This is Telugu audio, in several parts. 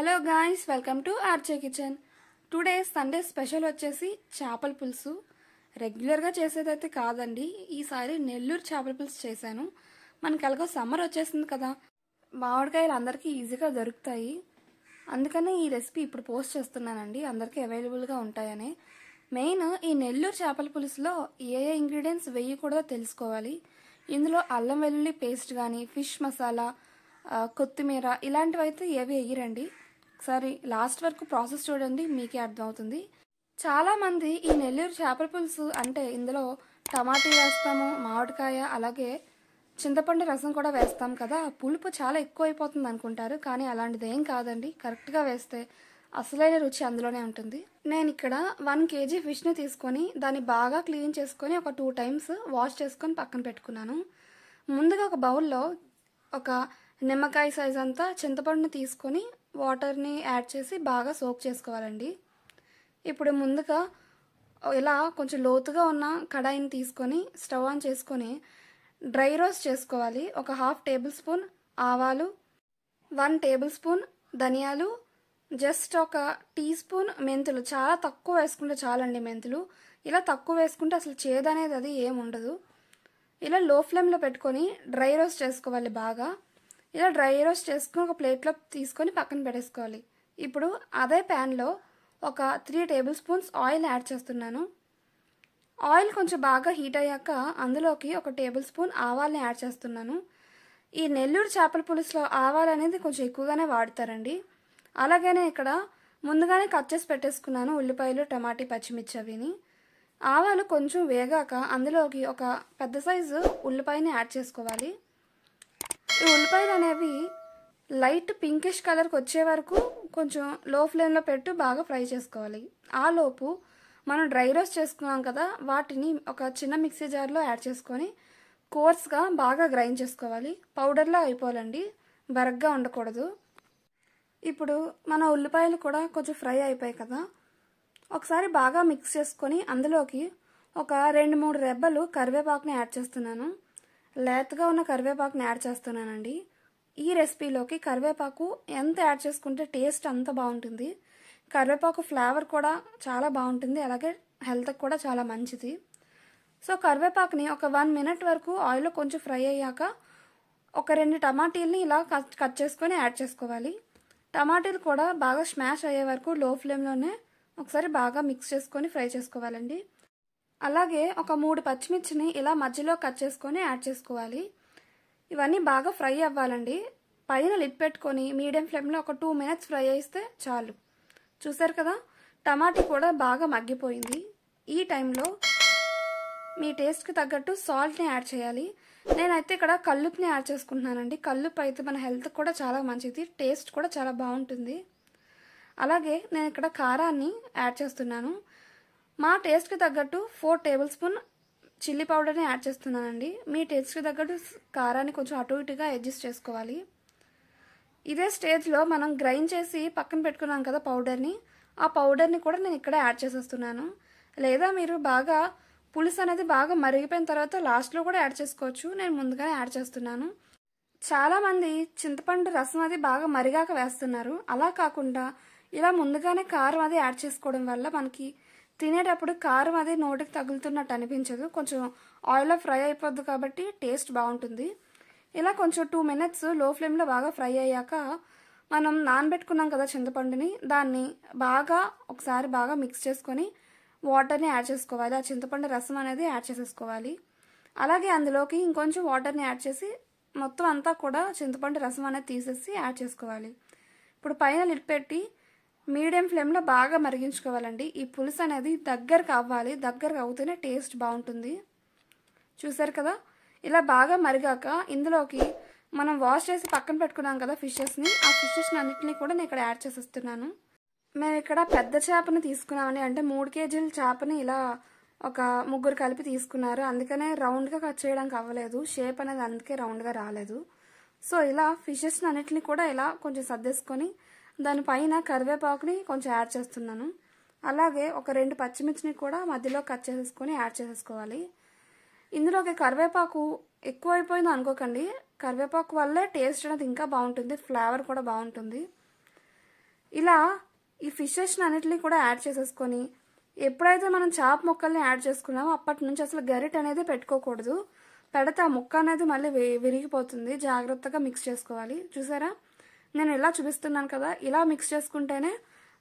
హలో గాయస్ వెల్కమ్ టు ఆర్చే కిచెన్ టుడే సండే స్పెషల్ వచ్చేసి చేపల పులుసు రెగ్యులర్గా చేసేదైతే కాదండి ఈసారి నెల్లూరు చేపల పులుసు చేశాను మనకి ఎలాగో సమ్మర్ వచ్చేసింది కదా మామిడికాయలు అందరికీ ఈజీగా దొరుకుతాయి అందుకనే ఈ రెసిపీ ఇప్పుడు పోస్ట్ చేస్తున్నానండి అందరికీ అవైలబుల్గా ఉంటాయని మెయిన్ ఈ నెల్లూరు చేపల పులుసులో ఏ ఏ ఇంగ్రీడియంట్స్ వేయకూడదో తెలుసుకోవాలి ఇందులో అల్లం వెల్లుల్లి పేస్ట్ కానీ ఫిష్ మసాలా కొత్తిమీర ఇలాంటివైతే ఏవి వేయరండి ఒకసారి లాస్ట్ వరకు ప్రాసెస్ చూడండి మీకే అర్థమవుతుంది చాలామంది ఈ నెల్లూరు చేపల పులుసు అంటే ఇందులో టమాటీ వేస్తాము మామిడికాయ అలాగే చింతపండు రసం కూడా వేస్తాం కదా పులుపు చాలా ఎక్కువ అయిపోతుంది అనుకుంటారు కానీ అలాంటిది ఏం కాదండి కరెక్ట్గా వేస్తే అసలైన రుచి అందులోనే ఉంటుంది నేను ఇక్కడ వన్ కేజీ ఫిష్ని తీసుకొని దాన్ని బాగా క్లీన్ చేసుకొని ఒక టూ టైమ్స్ వాష్ చేసుకొని పక్కన పెట్టుకున్నాను ముందుగా ఒక బౌల్లో ఒక నిమ్మకాయ సైజ్ అంతా చింతపండుని తీసుకొని వాటర్ని యాడ్ చేసి బాగా సోక్ చేసుకోవాలండి ఇప్పుడు ముందుగా ఇలా కొంచెం లోతుగా ఉన్న కడాయిని తీసుకొని స్టవ్ ఆన్ చేసుకొని డ్రై రోస్ట్ చేసుకోవాలి ఒక హాఫ్ టేబుల్ స్పూన్ ఆవాలు వన్ టేబుల్ స్పూన్ ధనియాలు జస్ట్ ఒక టీ స్పూన్ మెంతులు చాలా తక్కువ వేసుకుంటే చాలండి మెంతులు ఇలా తక్కువ వేసుకుంటే అసలు చేదు అనేది అది ఏముండదు ఇలా లో ఫ్లేమ్లో పెట్టుకొని డ్రై రోస్ట్ చేసుకోవాలి బాగా ఇలా డ్రై రోస్ట్ చేసుకుని ఒక ప్లేట్లో తీసుకొని పక్కన పెట్టేసుకోవాలి ఇప్పుడు అదే ప్యాన్లో ఒక three tablespoons oil add చేస్తున్నాను ఆయిల్ కొంచెం బాగా హీట్ అయ్యాక అందులోకి ఒక టేబుల్ స్పూన్ ఆవాలని యాడ్ చేస్తున్నాను ఈ నెల్లూరు చేపల పులుసులో ఆవాలు అనేది కొంచెం ఎక్కువగానే వాడతారండి అలాగనే ఇక్కడ ముందుగానే కట్ చేసి పెట్టేసుకున్నాను ఉల్లిపాయలు టమాటీ పచ్చిమిర్చి అవిని ఆవాలు కొంచెం వేగాక అందులోకి ఒక పెద్ద సైజు ఉల్లిపాయని యాడ్ చేసుకోవాలి ఈ ఉల్లిపాయలు అనేవి లైట్ పింకిష్ కలర్కి వచ్చే వరకు కొంచెం లో ఫ్లేమ్లో పెట్టు బాగా ఫ్రై చేసుకోవాలి ఆ లోపు మనం డ్రై రోస్ట్ చేసుకున్నాం కదా వాటిని ఒక చిన్న మిక్సీ జార్లో యాడ్ చేసుకొని కోర్స్గా బాగా గ్రైండ్ చేసుకోవాలి పౌడర్లో అయిపోవాలండి బరగ్గా ఉండకూడదు ఇప్పుడు మన ఉల్లిపాయలు కూడా కొంచెం ఫ్రై అయిపోయాయి కదా ఒకసారి బాగా మిక్స్ చేసుకొని అందులోకి ఒక రెండు మూడు రెబ్బలు కరివేపాకుని యాడ్ చేస్తున్నాను లేతగా ఉన్న కరివేపాకుని యాడ్ చేస్తున్నానండి ఈ రెసిపీలోకి కరివేపాకు ఎంత యాడ్ చేసుకుంటే టేస్ట్ అంత బాగుంటుంది కరివేపాకు ఫ్లేవర్ కూడా చాలా బాగుంటుంది అలాగే హెల్త్కి కూడా చాలా మంచిది సో కరివేపాకుని ఒక వన్ మినిట్ వరకు ఆయిల్లో కొంచెం ఫ్రై అయ్యాక ఒక రెండు టమాటీల్ని ఇలా కట్ చేసుకొని యాడ్ చేసుకోవాలి టమాటీలు కూడా బాగా స్మాష్ అయ్యే వరకు లో ఫ్లేమ్లోనే ఒకసారి బాగా మిక్స్ చేసుకొని ఫ్రై చేసుకోవాలండి అలాగే ఒక మూడు పచ్చిమిర్చిని ఇలా మధ్యలో కట్ చేసుకొని యాడ్ చేసుకోవాలి ఇవన్నీ బాగా ఫ్రై అవ్వాలండి పైన లిడ్ పెట్టుకొని మీడియం ఫ్లేమ్లో ఒక టూ మినిట్స్ ఫ్రై చేస్తే చాలు చూసారు కదా టమాటా కూడా బాగా మగ్గిపోయింది ఈ టైంలో మీ టేస్ట్కి తగ్గట్టు సాల్ట్ని యాడ్ చేయాలి నేనైతే ఇక్కడ కల్లుపుని యాడ్ చేసుకుంటున్నానండి కల్లుపు అయితే మన హెల్త్ కూడా చాలా మంచిది టేస్ట్ కూడా చాలా బాగుంటుంది అలాగే నేను ఇక్కడ కారాన్ని యాడ్ చేస్తున్నాను మా టేస్ట్కి తగ్గట్టు ఫోర్ టేబుల్ స్పూన్ చిల్లీ పౌడర్ని యాడ్ చేస్తున్నానండి మీ టేస్ట్కి తగ్గట్టు కారాన్ని కొంచెం అటు ఇటుగా అడ్జస్ట్ చేసుకోవాలి ఇదే స్టేజ్లో మనం గ్రైండ్ చేసి పక్కన పెట్టుకున్నాం కదా పౌడర్ని ఆ పౌడర్ని కూడా నేను ఇక్కడ యాడ్ చేసేస్తున్నాను లేదా మీరు బాగా పులుసు అనేది బాగా మరిగిపోయిన తర్వాత లాస్ట్లో కూడా యాడ్ చేసుకోవచ్చు నేను ముందుగానే యాడ్ చేస్తున్నాను చాలామంది చింతపండు రసం అది బాగా మరిగాక వేస్తున్నారు అలా కాకుండా ఇలా ముందుగానే కారం అది యాడ్ చేసుకోవడం వల్ల మనకి తినేటప్పుడు కారం అది నోటికి తగులుతున్నట్టు అనిపించదు కొంచెం ఆయిల్లో ఫ్రై అయిపోద్ది కాబట్టి టేస్ట్ బాగుంటుంది ఇలా కొంచెం టూ మినిట్స్ లో ఫ్లేమ్లో బాగా ఫ్రై అయ్యాక మనం నానబెట్టుకున్నాం కదా చింతపండుని దాన్ని బాగా ఒకసారి బాగా మిక్స్ చేసుకొని వాటర్ని యాడ్ చేసుకోవాలి ఆ చింతపండు రసం అనేది యాడ్ చేసేసుకోవాలి అలాగే అందులోకి ఇంకొంచెం వాటర్ని యాడ్ చేసి మొత్తం అంతా కూడా చింతపండు రసం అనేది తీసేసి యాడ్ చేసుకోవాలి ఇప్పుడు పైన లిడ్ పెట్టి మీడియం ఫ్లేమ్లో బాగా మరిగించుకోవాలండి ఈ పులుసు అనేది దగ్గరకు అవ్వాలి దగ్గరకు అవుతేనే టేస్ట్ బాగుంటుంది చూసారు కదా ఇలా బాగా మరిగాక ఇందులోకి మనం వాష్ చేసి పక్కన పెట్టుకున్నాం కదా ఫిషెస్ని ఆ ఫిషెస్ అన్నింటినీ కూడా నేను ఇక్కడ యాడ్ చేసేస్తున్నాను మేము ఇక్కడ పెద్ద చేపని తీసుకున్నామని అంటే మూడు కేజీల చేపని ఇలా ఒక ముగ్గురు కలిపి తీసుకున్నారు అందుకనే రౌండ్గా కట్ చేయడానికి అవ్వలేదు షేప్ అనేది అందుకే రౌండ్గా రాలేదు సో ఇలా ఫిషెస్ అన్నింటినీ కూడా ఇలా కొంచెం సర్దేసుకొని దానిపైన కరివేపాకుని కొంచెం యాడ్ చేస్తున్నాను అలాగే ఒక రెండు పచ్చిమిర్చిని కూడా మధ్యలో కట్ చేసేసుకొని యాడ్ చేసేసుకోవాలి ఇందులోకి కరివేపాకు ఎక్కువ అయిపోయిందో అనుకోకండి కరివేపాకు వల్లే టేస్ట్ అనేది ఇంకా బాగుంటుంది ఫ్లేవర్ కూడా బాగుంటుంది ఇలా ఈ ఫిషెస్ని అన్నిటిని కూడా యాడ్ చేసేసుకొని ఎప్పుడైతే మనం చాప్ ముక్కల్ని యాడ్ చేసుకున్నామో అప్పటి నుంచి అసలు గరిట అనేది పెట్టుకోకూడదు పెడితే ఆ ముక్క అనేది మళ్ళీ విరిగిపోతుంది జాగ్రత్తగా మిక్స్ చేసుకోవాలి చూసారా నేను ఇలా చూపిస్తున్నాను కదా ఇలా మిక్స్ చేసుకుంటేనే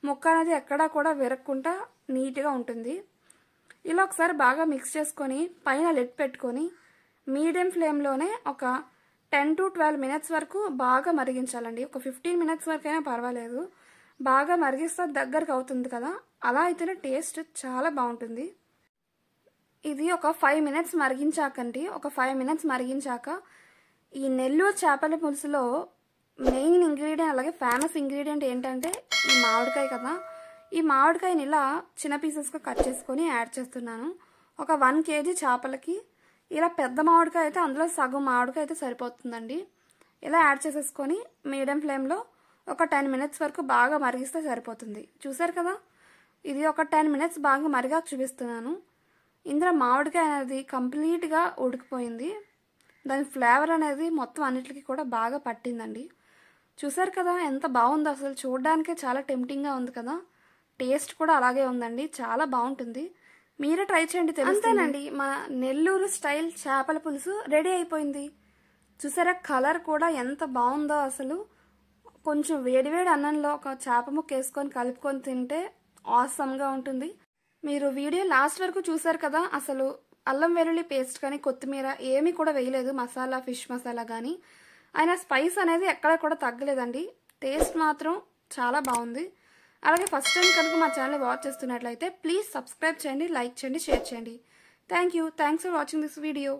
ముక్క అనేది ఎక్కడా కూడా విరక్కుండా నీట్గా ఉంటుంది ఇలా ఒకసారి బాగా మిక్స్ చేసుకొని పైన లెట్ పెట్టుకొని మీడియం ఫ్లేమ్లోనే ఒక టెన్ టు ట్వెల్వ్ మినిట్స్ వరకు బాగా మరిగించాలండి ఒక ఫిఫ్టీన్ మినిట్స్ వరకు అయినా పర్వాలేదు బాగా మరిగిస్తే దగ్గరకు అవుతుంది కదా అలా అయితేనే టేస్ట్ చాలా బాగుంటుంది ఇది ఒక ఫైవ్ మినిట్స్ మరిగించాకండి ఒక ఫైవ్ మినిట్స్ మరిగించాక ఈ నెల్లూరు చేపల పులుసులో మెయిన్ ఇంగ్రీడియంట్ అలాగే ఫేమస్ ఇంగ్రీడియంట్ ఏంటంటే ఈ మామిడికాయ కదా ఈ మామిడికాయని ఇలా చిన్న పీసెస్గా కట్ చేసుకొని యాడ్ చేస్తున్నాను ఒక వన్ కేజీ చేపలకి ఇలా పెద్ద మామిడికాయ అయితే అందులో సగం మామిడికాయ అయితే సరిపోతుందండి ఇలా యాడ్ చేసేసుకొని మీడియం ఫ్లేమ్లో ఒక టెన్ మినిట్స్ వరకు బాగా మరిగిస్తే సరిపోతుంది చూసారు కదా ఇది ఒక టెన్ మినిట్స్ బాగా మరిగా చూపిస్తున్నాను ఇందులో మామిడికాయ అనేది కంప్లీట్గా ఉడికిపోయింది దాని ఫ్లేవర్ అనేది మొత్తం అన్నిటికీ కూడా బాగా పట్టిందండి చూసారు కదా ఎంత బాగుందో అసలు చూడడానికే చాలా టెంప్టింగ్గా ఉంది కదా టేస్ట్ కూడా అలాగే ఉందండి చాలా బాగుంటుంది మీరే ట్రై చేయండి తెలుస్తానండి మా నెల్లూరు స్టైల్ చేపల పులుసు రెడీ అయిపోయింది చూసారా కలర్ కూడా ఎంత బాగుందో అసలు కొంచెం వేడివేడి అన్నంలో ఒక చేప ముక్క వేసుకొని కలుపుకొని తింటే ఆసమ్గా ఉంటుంది మీరు వీడియో లాస్ట్ వరకు చూసారు కదా అసలు అల్లం వెల్లుల్లి పేస్ట్ కానీ కొత్తిమీర ఏమీ కూడా వేయలేదు మసాలా ఫిష్ మసాలా కానీ ఆయన స్పైస్ అనేది ఎక్కడ కూడా తగ్గలేదండి టేస్ట్ మాత్రం చాలా బాగుంది అలాగే ఫస్ట్ టైం కనుక మా ఛానల్ వాచ్ చేస్తున్నట్లయితే ప్లీజ్ సబ్స్క్రైబ్ చేయండి లైక్ చేయండి షేర్ చేయండి thank you thanks for watching this video